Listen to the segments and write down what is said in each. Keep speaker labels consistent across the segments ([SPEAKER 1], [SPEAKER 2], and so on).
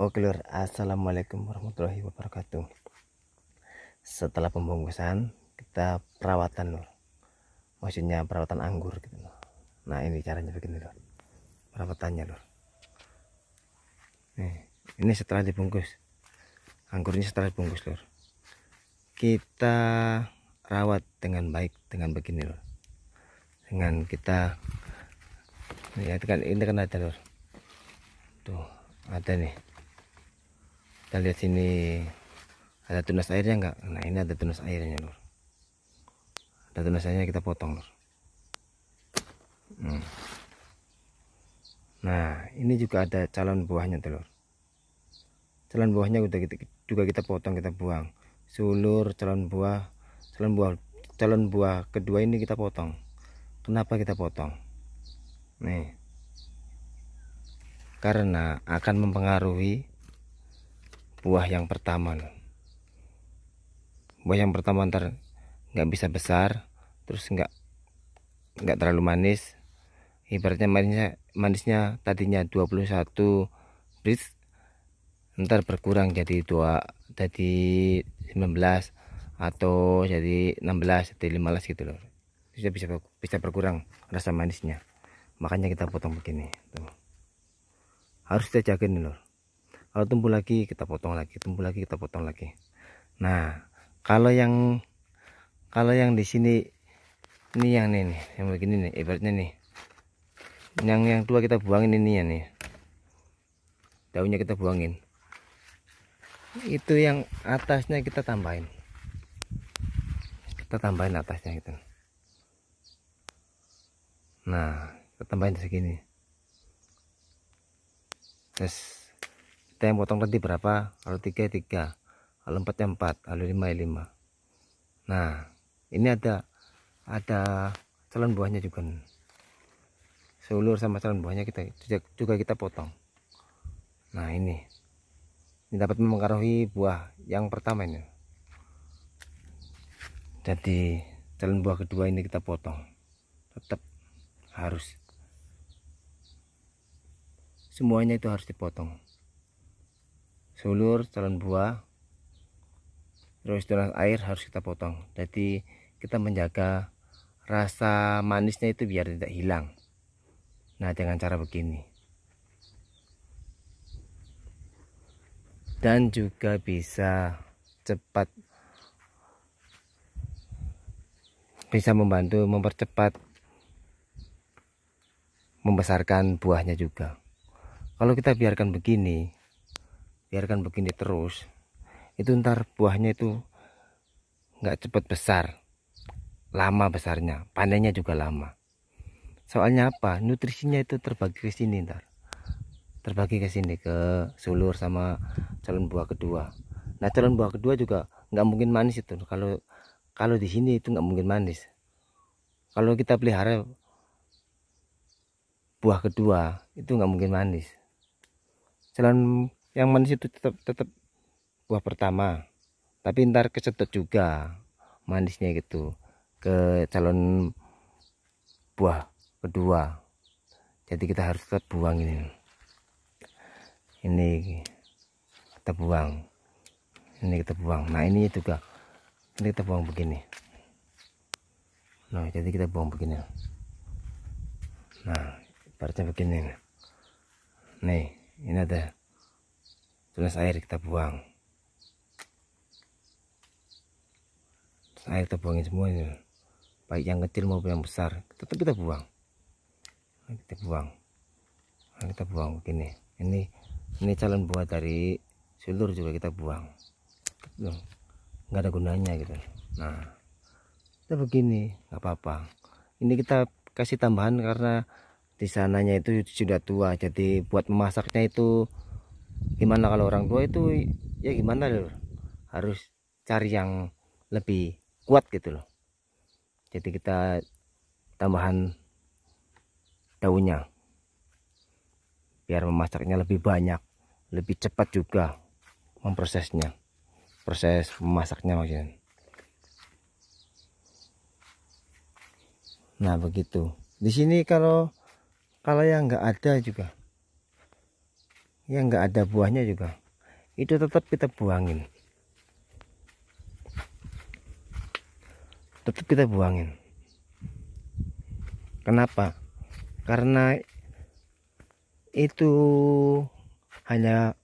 [SPEAKER 1] Oke lur, assalamualaikum warahmatullahi wabarakatuh. Setelah pembungkusan, kita perawatan lur. Maksudnya perawatan anggur gitu lor. Nah ini caranya begini lur. Perawatannya lur. Nih, ini setelah dibungkus. Anggurnya setelah dibungkus lur. Kita rawat dengan baik dengan begini lur. Dengan kita ya ini kan ini kan ada lur. Tuh ada nih kita lihat sini ada tunas airnya enggak nah ini ada tunas airnya Nur. ada tunas airnya kita potong lor hmm. nah ini juga ada calon buahnya telur calon buahnya udah kita, juga kita potong kita buang sulur calon buah calon buah calon buah kedua ini kita potong kenapa kita potong nih karena akan mempengaruhi buah yang pertama loh. buah yang pertama ntar nggak bisa besar terus nggak nggak terlalu manis ibaratnya manisnya manisnya tadinya 21 bridge ntar berkurang jadi dua jadi 19 atau jadi 16 jadi 15 gitu loh sudah bisa bisa berkurang rasa manisnya makanya kita potong begini tuh harus kita jagain loh kalau tumbuh lagi kita potong lagi tumbuh lagi kita potong lagi nah kalau yang kalau yang di sini ini yang ini, nih yang begini nih ibaratnya nih yang yang tua kita buangin ini ya nih daunnya kita buangin itu yang atasnya kita tambahin kita tambahin atasnya itu. nah kita tambahin segini terus kita yang potong tadi berapa kalau tiga tiga, kalau empat empat, kalau lima ya lima. nah ini ada ada calon buahnya juga nih. seulur sama calon buahnya kita juga kita potong nah ini ini dapat mempengaruhi buah yang pertama ini jadi calon buah kedua ini kita potong tetap harus semuanya itu harus dipotong sulur calon buah terus tulang air harus kita potong jadi kita menjaga rasa manisnya itu biar tidak hilang nah dengan cara begini dan juga bisa cepat bisa membantu mempercepat membesarkan buahnya juga kalau kita biarkan begini biarkan begini terus itu ntar buahnya itu nggak cepet besar lama besarnya panennya juga lama soalnya apa nutrisinya itu terbagi ke sini ntar terbagi ke sini ke sulur sama calon buah kedua nah calon buah kedua juga nggak mungkin manis itu kalau kalau di sini itu nggak mungkin manis kalau kita pelihara buah kedua itu nggak mungkin manis calon yang manis itu tetap tetap buah pertama tapi ntar kesedot juga manisnya gitu ke calon buah kedua jadi kita harus tetap buang ini ini kita buang ini kita buang nah ini juga ini kita buang begini nah jadi kita buang begini nah ibaratnya begini nih ini ada tunas air kita buang air kita buangin semua ini baik yang kecil maupun yang besar tetap kita buang kita buang kita buang begini ini ini calon buah dari sulur juga kita buang nggak ada gunanya gitu nah kita begini nggak apa-apa ini kita kasih tambahan karena di sananya itu sudah tua jadi buat memasaknya itu gimana kalau orang tua itu ya gimana loh harus cari yang lebih kuat gitu loh jadi kita tambahan daunnya biar memasaknya lebih banyak lebih cepat juga memprosesnya proses memasaknya maksudnya nah begitu di sini kalau kalau yang nggak ada juga yang nggak ada buahnya juga itu tetap kita buangin tetap kita buangin kenapa karena itu hanya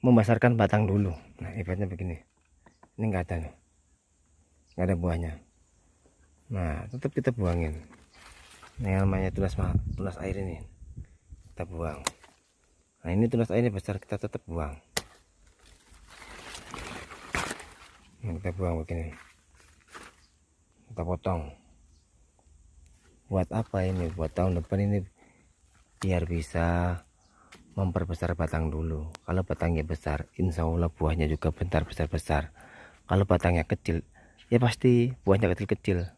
[SPEAKER 1] membasarkan batang dulu nah ibaratnya begini ini nggak ada nih nggak ada buahnya nah tetap kita buangin yang namanya tulas tunas air ini kita buang nah ini tunas airnya besar kita tetap buang nah, kita buang begini kita potong buat apa ini buat tahun depan ini biar bisa memperbesar batang dulu kalau batangnya besar insya Allah buahnya juga bentar besar-besar kalau batangnya kecil ya pasti buahnya kecil-kecil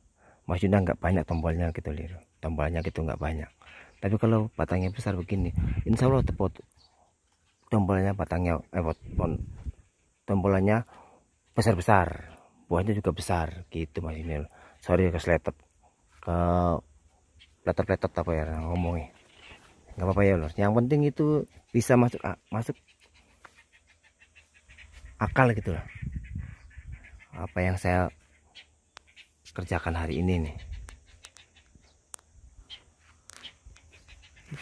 [SPEAKER 1] maksudnya nggak banyak tombolnya gitu lir tombolnya gitu nggak banyak tapi kalau batangnya besar begini insya Allah tepot tombolnya batangnya eh pohon tombolannya besar-besar buahnya juga besar gitu Mas Emil sorry keseletet ke letet-letet apa ya ngomongnya nggak apa-apa ya lor yang penting itu bisa masuk masuk akal gitu lah apa yang saya kerjakan hari ini nih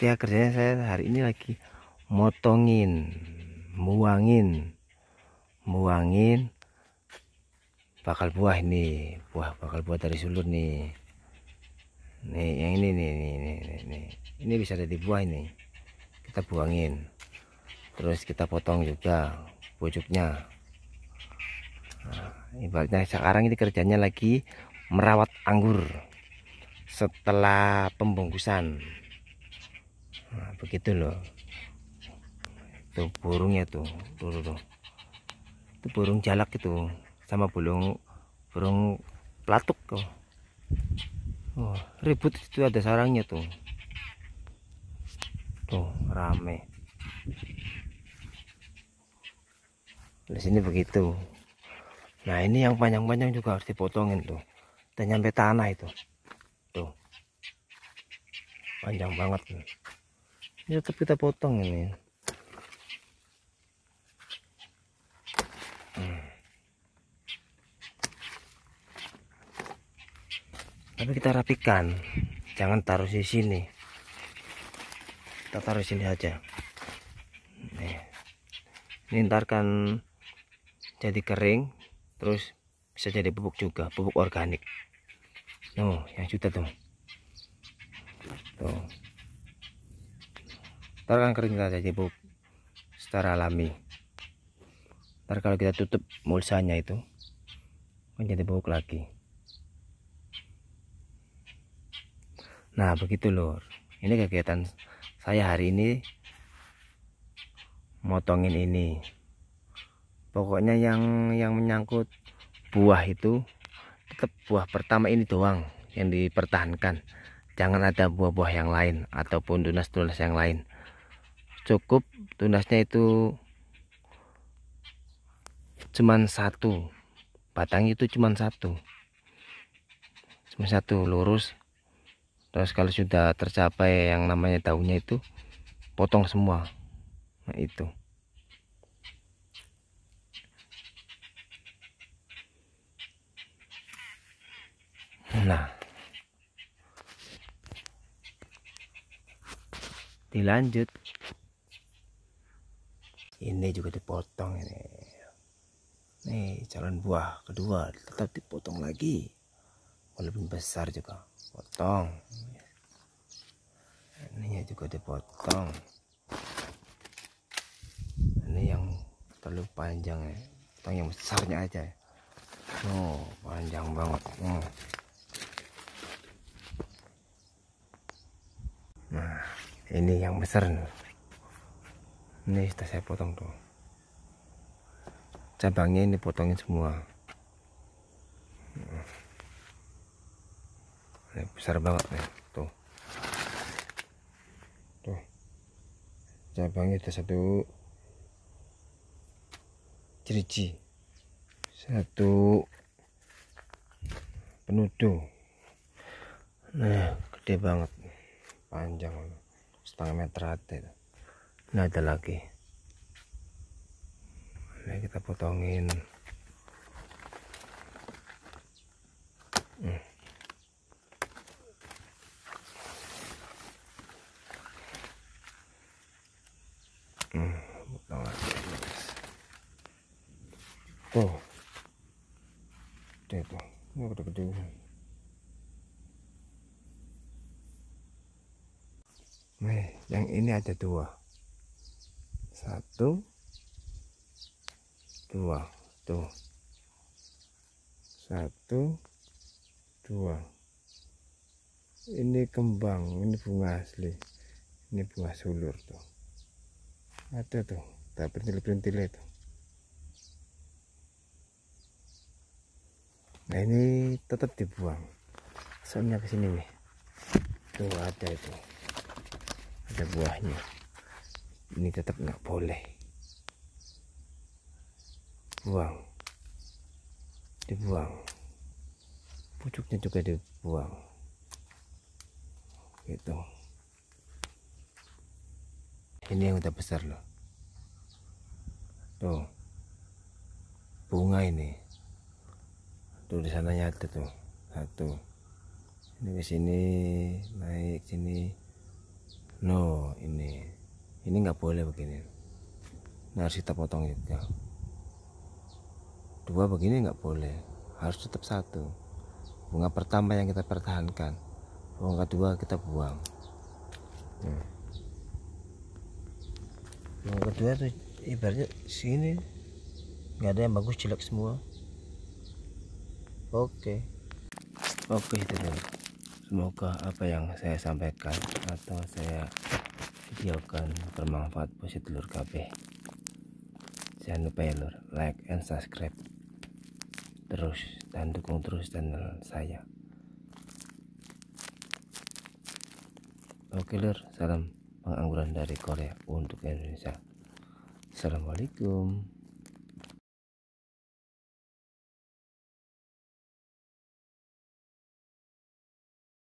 [SPEAKER 1] ya kerjanya saya hari ini lagi motongin muangin muangin bakal buah ini buah bakal buah dari sulur nih nih yang ini nih nih nih, nih. ini bisa jadi buah ini kita buangin terus kita potong juga pucuknya nah, ibaratnya sekarang ini kerjanya lagi merawat anggur setelah pembungkusan nah, begitu loh tuh burungnya tuh tuh tuh, tuh. itu burung jalak itu sama burung burung pelatuk tuh oh, ribut itu ada sarangnya tuh tuh rame di sini begitu nah ini yang panjang-panjang juga harus dipotongin tuh dan nyampe tanah itu tuh panjang banget ini tetap kita potong ini tapi kita rapikan jangan taruh di sini kita taruh di sini aja nih ini ntar kan jadi kering terus bisa jadi pupuk juga pupuk organik tuh yang sudah tuh tuh ntar kan kering saja jadi pupuk secara alami ntar kalau kita tutup mulsanya itu menjadi pupuk lagi nah begitu lur ini kegiatan saya hari ini motongin ini pokoknya yang yang menyangkut buah itu tetap buah pertama ini doang yang dipertahankan jangan ada buah-buah yang lain ataupun tunas-tunas yang lain cukup tunasnya itu cuman satu batang itu cuman satu cuma satu lurus terus kalau sudah tercapai yang namanya daunnya itu potong semua nah itu nah dilanjut ini juga dipotong ini nih calon buah kedua tetap dipotong lagi walaupun besar juga potong ininya juga dipotong ini yang terlalu panjang ya potong yang besarnya aja ya oh panjang banget oh. nah ini yang besar nih ini sudah saya potong tuh cabangnya ini potongin semua besar banget nih tuh tuh cabangnya ada satu cerici satu penuduh nah gede banget panjang setengah meter ada nah ada lagi nah kita potongin Nih, yang ini ada dua. Satu, dua, tuh. Satu, dua. Ini kembang, ini bunga asli. Ini bunga sulur tuh. Ada tuh, tak lebih pentil itu. Nah ini tetap dibuang. Soalnya sini nih. Tuh ada itu ada buahnya ini tetap nggak boleh buang dibuang pucuknya juga dibuang gitu ini yang udah besar loh tuh bunga ini tuh di sananya ada tuh satu ini ke sini naik sini no ini ini nggak boleh begini nah, harus kita potong juga dua begini nggak boleh harus tetap satu bunga pertama yang kita pertahankan bunga kedua kita buang hmm. bunga kedua itu ibaratnya sini nggak ada yang bagus jelek semua oke okay. oke okay, itu dulu semoga apa yang saya sampaikan atau saya videokan bermanfaat buat telur KB jangan lupa ya lor, like and subscribe terus dan dukung terus channel saya oke lor salam pengangguran dari Korea untuk Indonesia Assalamualaikum